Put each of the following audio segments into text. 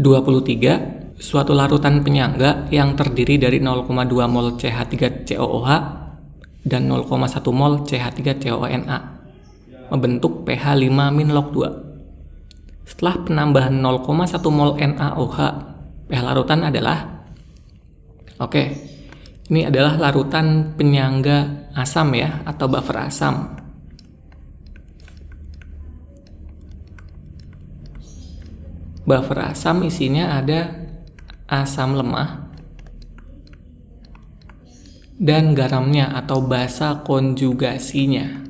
23 suatu larutan penyangga yang terdiri dari 0,2 mol CH3COOH dan 0,1 mol ch 3 coona membentuk pH 5 min log 2. Setelah penambahan 0,1 mol NaOH, pH larutan adalah Oke. Okay, ini adalah larutan penyangga asam ya atau buffer asam Buffer asam isinya ada asam lemah dan garamnya atau basa konjugasinya.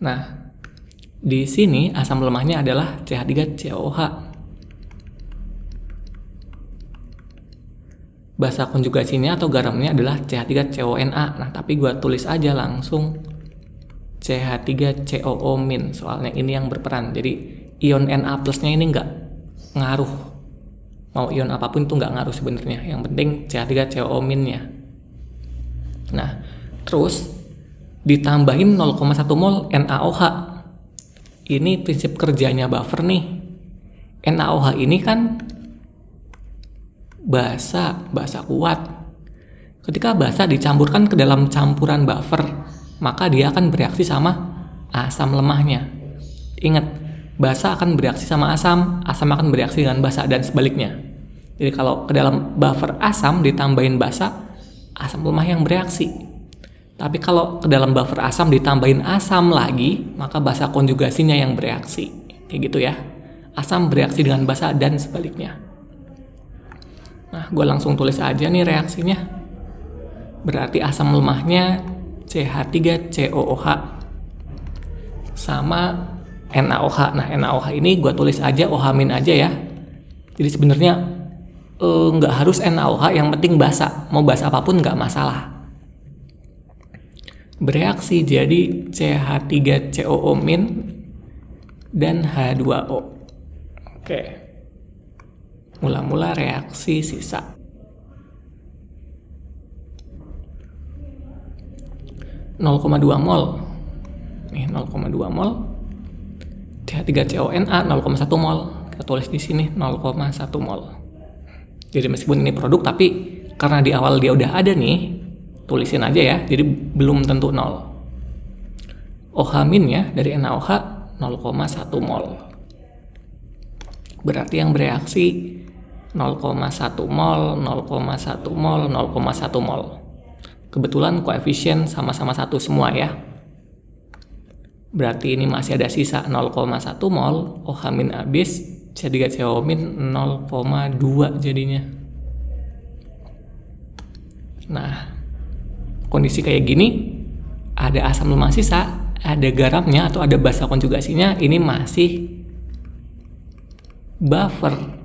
Nah, di sini asam lemahnya adalah CH3COH. Basa konjugasinya atau garamnya adalah CH3CONA. Nah, tapi gue tulis aja langsung CH3COO min soalnya ini yang berperan jadi ion Na plusnya ini nggak ngaruh mau ion apapun itu nggak ngaruh sebenarnya yang penting CH3COO minnya nah terus ditambahin 0,1 mol NaOH ini prinsip kerjanya buffer nih NaOH ini kan basa basa kuat ketika basa dicampurkan ke dalam campuran buffer maka dia akan bereaksi sama asam lemahnya. Ingat, basa akan bereaksi sama asam, asam akan bereaksi dengan basa dan sebaliknya. Jadi kalau ke dalam buffer asam ditambahin basa, asam lemah yang bereaksi. Tapi kalau ke dalam buffer asam ditambahin asam lagi, maka basa konjugasinya yang bereaksi. Kayak gitu ya. Asam bereaksi dengan basa dan sebaliknya. Nah, gue langsung tulis aja nih reaksinya. Berarti asam lemahnya CH3COOH sama NaOH. Nah, NaOH ini gue tulis aja OH- aja ya. Jadi sebenarnya eh, nggak eh, harus NaOH, yang penting basa. Mau basa apapun nggak masalah. Bereaksi jadi CH3COO- dan H2O. Oke. Mula-mula reaksi sisa. 0,2 mol nih 0,2 mol CH3CONa 0,1 mol kita tulis di sini 0,1 mol jadi meskipun ini produk tapi karena di awal dia udah ada nih tulisin aja ya jadi belum tentu nol. OH min ya dari NaOH 0,1 mol berarti yang bereaksi 0,1 mol 0,1 mol 0,1 mol Kebetulan koefisien sama-sama satu semua ya. Berarti ini masih ada sisa 0,1 mol, OH min abis, C3 CO min 0,2 jadinya. Nah, kondisi kayak gini, ada asam lemah sisa, ada garamnya atau ada basa konjugasinya, ini masih buffer.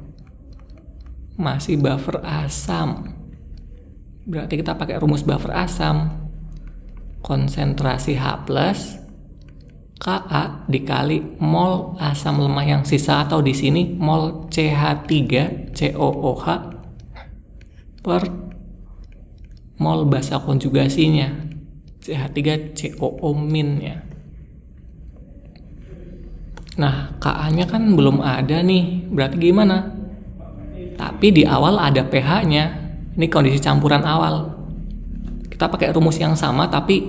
Masih buffer asam berarti kita pakai rumus buffer asam konsentrasi H+, KA dikali mol asam lemah yang sisa atau di sini mol CH3COOH per mol basa konjugasinya CH3COO ya. Nah, KA-nya kan belum ada nih. Berarti gimana? Tapi di awal ada pH-nya. Ini kondisi campuran awal. Kita pakai rumus yang sama tapi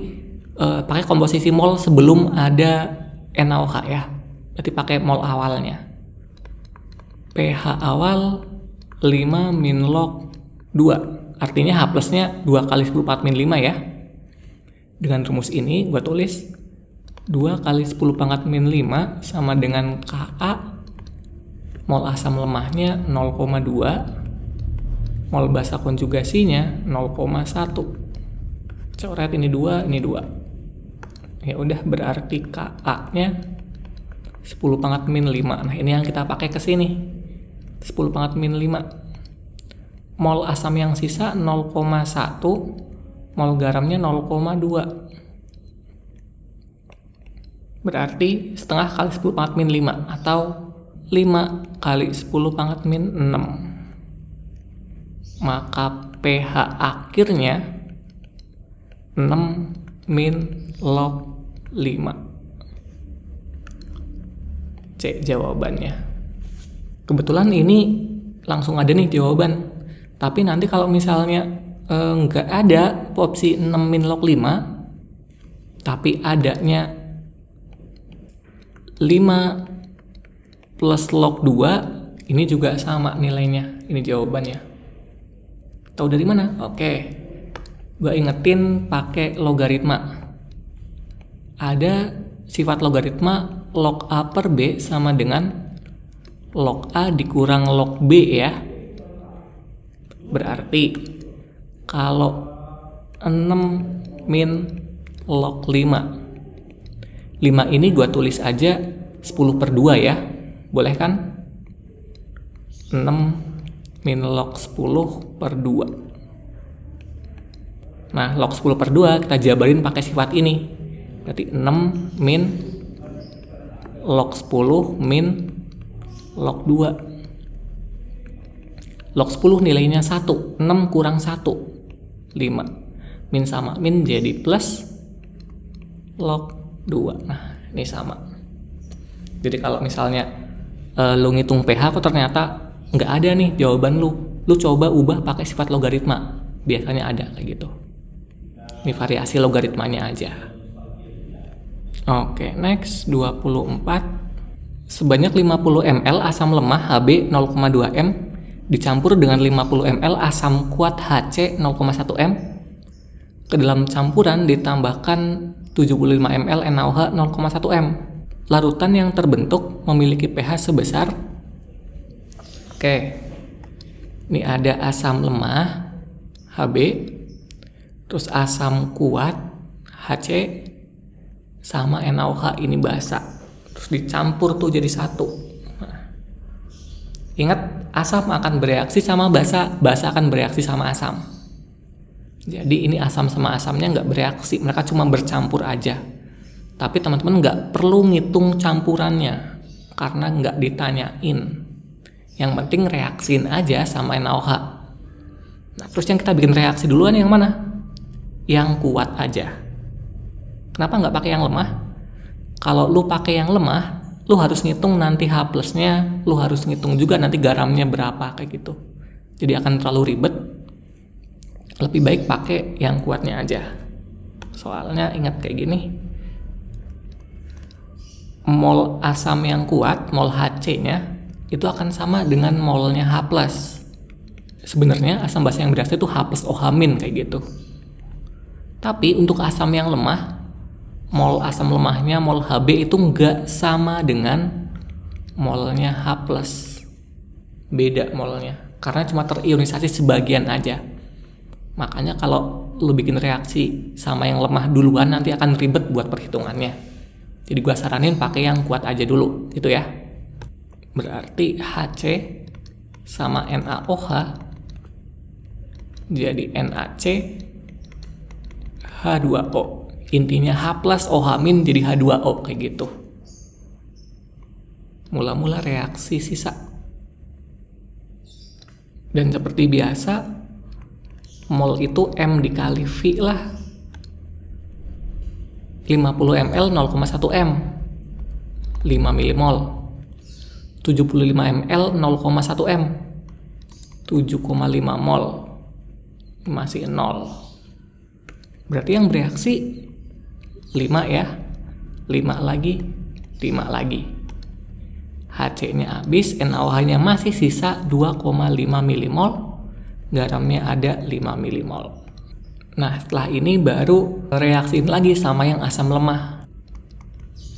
uh, pakai komposisi mol sebelum ada NaOH ya. Berarti pakai mol awalnya. pH awal 5 min log 2. Artinya H plusnya 2 kali 10 pangkat min 5 ya. Dengan rumus ini gue tulis 2 kali 10 pangkat min 5 sama dengan KA mol asam lemahnya 0,2 mol basa konjugasinya 0,1 coret ini 2 ini 2 ya udah berarti KA nya 10 pangkat min 5 nah ini yang kita pakai ke sini 10 pangkat min 5 mol asam yang sisa 0,1 mol garamnya 0,2 berarti setengah kali 10 pangkat min 5 atau 5 kali 10 pangkat min 6 maka pH akhirnya 6 min log 5 C jawabannya kebetulan ini langsung ada nih jawaban tapi nanti kalau misalnya eh, nggak eh, ada opsi 6 min log 5 tapi adanya 5 plus log 2 ini juga sama nilainya ini jawabannya Tahu dari mana? Oke. Okay. Gue ingetin pakai logaritma. Ada sifat logaritma log A per B sama dengan log A dikurang log B ya. Berarti kalau 6 min log 5. 5 ini gue tulis aja 10 per 2 ya. Boleh kan? 6 min log 10 per 2 nah log 10 per 2 kita jabarin pakai sifat ini berarti 6 min log 10 min log 2 log 10 nilainya 1 6 kurang 1 5 min sama min jadi plus log 2 nah ini sama jadi kalau misalnya e, lu ngitung pH kok ternyata nggak ada nih jawaban lu lu coba ubah pakai sifat logaritma biasanya ada kayak gitu ini variasi logaritmanya aja oke next 24 sebanyak 50 ml asam lemah Hb 0,2 m dicampur dengan 50 ml asam kuat HC 0,1 m ke dalam campuran ditambahkan 75 ml NaOH 0,1 m larutan yang terbentuk memiliki pH sebesar Oke. Ini ada asam lemah Hb, terus asam kuat HC sama NaOH ini basa. Terus dicampur tuh jadi satu. Nah. Ingat, asam akan bereaksi sama basa, basa akan bereaksi sama asam. Jadi ini asam sama asamnya nggak bereaksi, mereka cuma bercampur aja. Tapi teman-teman nggak perlu ngitung campurannya karena nggak ditanyain yang penting reaksiin aja sama NaOH. Nah, terus yang kita bikin reaksi duluan yang mana? Yang kuat aja. Kenapa nggak pakai yang lemah? Kalau lu pakai yang lemah, lu harus ngitung nanti H plusnya, lu harus ngitung juga nanti garamnya berapa kayak gitu. Jadi akan terlalu ribet. Lebih baik pakai yang kuatnya aja. Soalnya ingat kayak gini, mol asam yang kuat, mol HC-nya itu akan sama dengan molnya H+. Sebenarnya asam basa yang berasa itu H plus OH min kayak gitu. Tapi untuk asam yang lemah, mol asam lemahnya mol HB itu nggak sama dengan molnya H+. Beda molnya. Karena cuma terionisasi sebagian aja. Makanya kalau lu bikin reaksi sama yang lemah duluan nanti akan ribet buat perhitungannya. Jadi gua saranin pakai yang kuat aja dulu, gitu ya. Berarti HC sama NaOH jadi NaC H2O. Intinya H plus OH min jadi H2O kayak gitu. Mula-mula reaksi sisa. Dan seperti biasa, mol itu M dikali V lah 50 ml 0,1 M 5 milimol 75 ml 0,1 m 7,5 mol masih 0 berarti yang bereaksi 5 ya 5 lagi 5 lagi HC nya habis NaOH nya masih sisa 2,5 milimol garamnya ada 5 milimol nah setelah ini baru reaksiin lagi sama yang asam lemah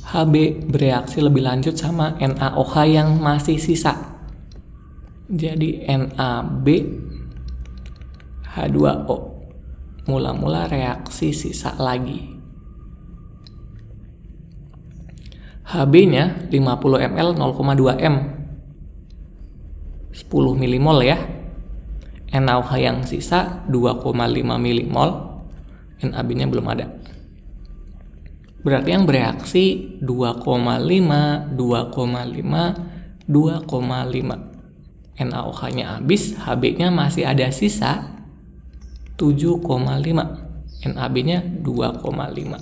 Hb bereaksi lebih lanjut sama NaOH yang masih sisa. Jadi NaB H2O. Mula-mula reaksi sisa lagi. HB-nya 50 ml 0,2 M. 10 milimol ya. NaOH yang sisa 2,5 milimol. NaB-nya belum ada. Berarti yang bereaksi 2,5, 2,5, 2,5. NaOH-nya habis, Hb-nya masih ada sisa 7,5. NAB-nya 2,5.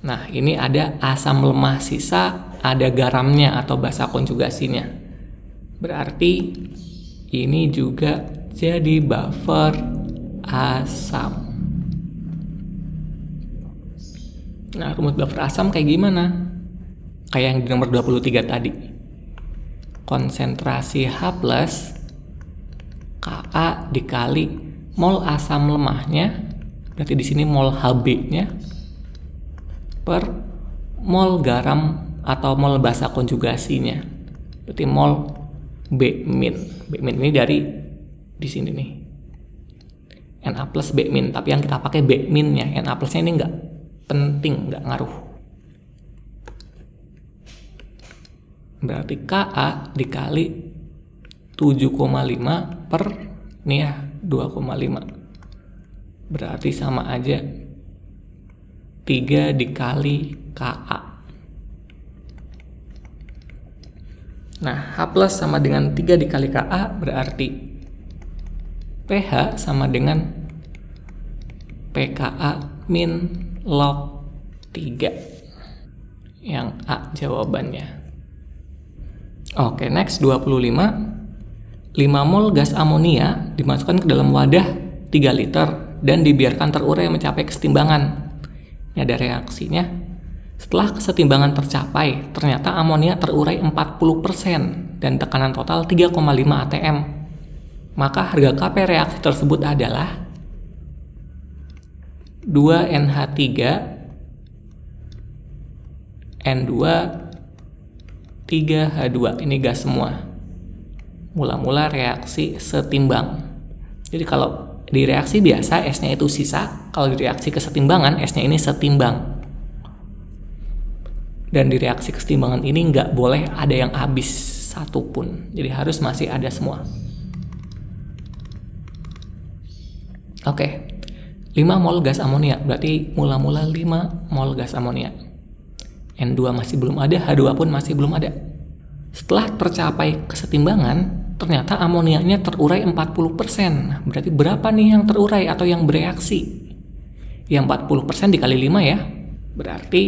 Nah, ini ada asam lemah sisa, ada garamnya atau basa konjugasinya. Berarti ini juga jadi buffer asam. Nah, rumus buffer asam kayak gimana? Kayak yang di nomor 23 tadi. Konsentrasi H+, plus Ka dikali mol asam lemahnya, berarti di sini mol Hb-nya, per mol garam atau mol basa konjugasinya. Berarti mol B min. B min ini dari di sini nih. Na plus B min, tapi yang kita pakai B minnya, Na plusnya ini enggak penting nggak ngaruh berarti KA dikali 7,5 per nih ya 2,5 berarti sama aja 3 dikali KA nah H plus sama dengan 3 dikali KA berarti PH sama dengan PKA min log 3 yang A jawabannya oke next 25 5 mol gas amonia dimasukkan ke dalam wadah 3 liter dan dibiarkan terurai mencapai kesetimbangan ini ada reaksinya setelah kesetimbangan tercapai, ternyata amonia terurai 40% dan tekanan total 3,5 atm. Maka harga KP reaksi tersebut adalah 2NH3 N2 3H2 ini gas semua mula-mula reaksi setimbang jadi kalau di reaksi biasa S-nya itu sisa kalau di reaksi kesetimbangan S-nya ini setimbang dan di reaksi kesetimbangan ini nggak boleh ada yang habis satupun jadi harus masih ada semua oke okay. 5 mol gas amonia, berarti mula-mula 5 mol gas amonia. N2 masih belum ada, H2 pun masih belum ada. Setelah tercapai kesetimbangan, ternyata amoniaknya terurai 40%. Nah, berarti berapa nih yang terurai atau yang bereaksi? Ya 40% dikali 5 ya, berarti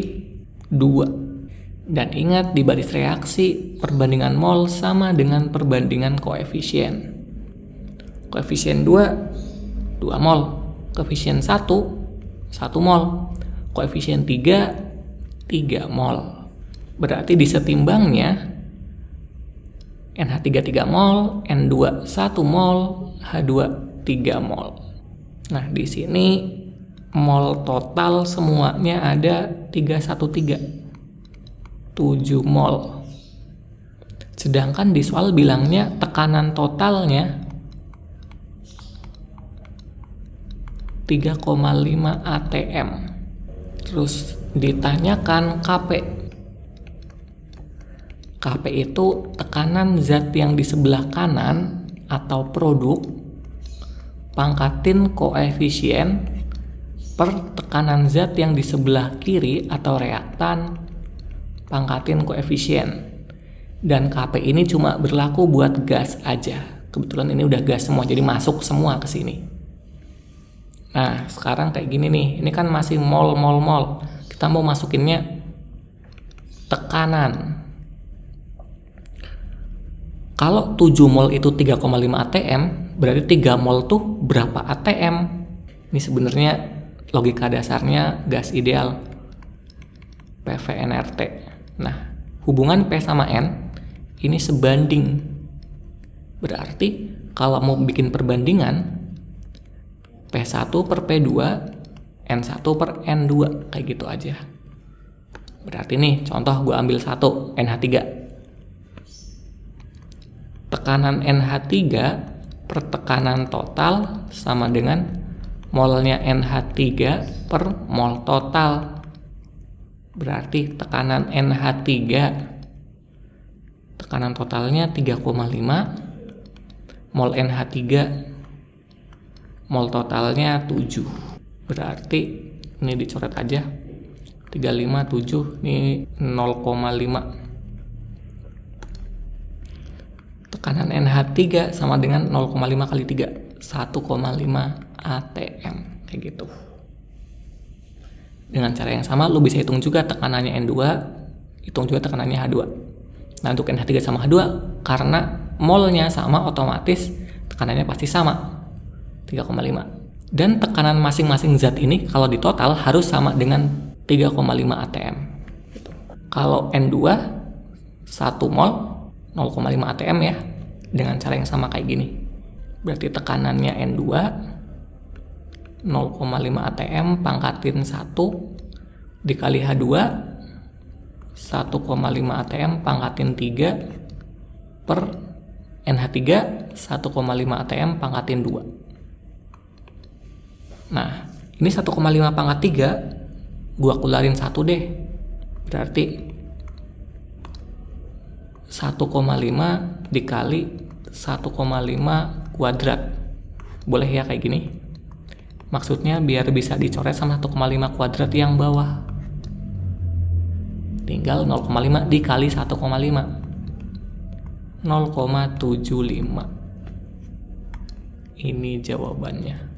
2. Dan ingat di baris reaksi, perbandingan mol sama dengan perbandingan koefisien. Koefisien 2, 2 mol koefisien 1 1 mol koefisien 3 3 mol berarti di setimbangnya NH3 3 mol, N2 1 mol, H2 3 mol. Nah, di sini mol total semuanya ada 313. 7 mol. Sedangkan di soal bilangnya tekanan totalnya 3,5 ATM. Terus ditanyakan KP. KP itu tekanan zat yang di sebelah kanan atau produk pangkatin koefisien per tekanan zat yang di sebelah kiri atau reaktan pangkatin koefisien. Dan KP ini cuma berlaku buat gas aja. Kebetulan ini udah gas semua, jadi masuk semua ke sini. Nah, sekarang kayak gini nih. Ini kan masih mol-mol-mol. Kita mau masukinnya tekanan. Kalau 7 mol itu 3,5 ATM, berarti 3 mol tuh berapa ATM? Ini sebenarnya logika dasarnya gas ideal. PVNRT. Nah, hubungan P sama N ini sebanding. Berarti kalau mau bikin perbandingan, P1 per P2, N1 per N2, kayak gitu aja. Berarti nih, contoh gue ambil 1, NH3. Tekanan NH3 per tekanan total sama dengan molnya NH3 per mol total. Berarti tekanan NH3 tekanan totalnya 3,5 mol NH3 mall totalnya 7 berarti ini dicoret aja 357 ini 0,5 tekanan NH3 sama dengan 0,5 kali 3 1,5 ATM kayak gitu dengan cara yang sama lu bisa hitung juga tekanannya N2 hitung juga tekanannya H2 nah untuk NH3 sama H2 karena molnya sama otomatis tekanannya pasti sama 3,5 dan tekanan masing-masing zat ini kalau di total harus sama dengan 3,5 atm gitu. kalau N2 1 mol 0,5 atm ya dengan cara yang sama kayak gini berarti tekanannya N2 0,5 atm pangkatin 1 dikali H2 1,5 atm pangkatin 3 per NH3 1,5 atm pangkatin 2 Nah, ini 1,5 pangkat 3 gua kularin 1 deh. Berarti 1,5 dikali 1,5 kuadrat. Boleh ya kayak gini? Maksudnya biar bisa dicoret sama 1,5 kuadrat yang bawah. Tinggal 0,5 dikali 1,5. 0,75. Ini jawabannya.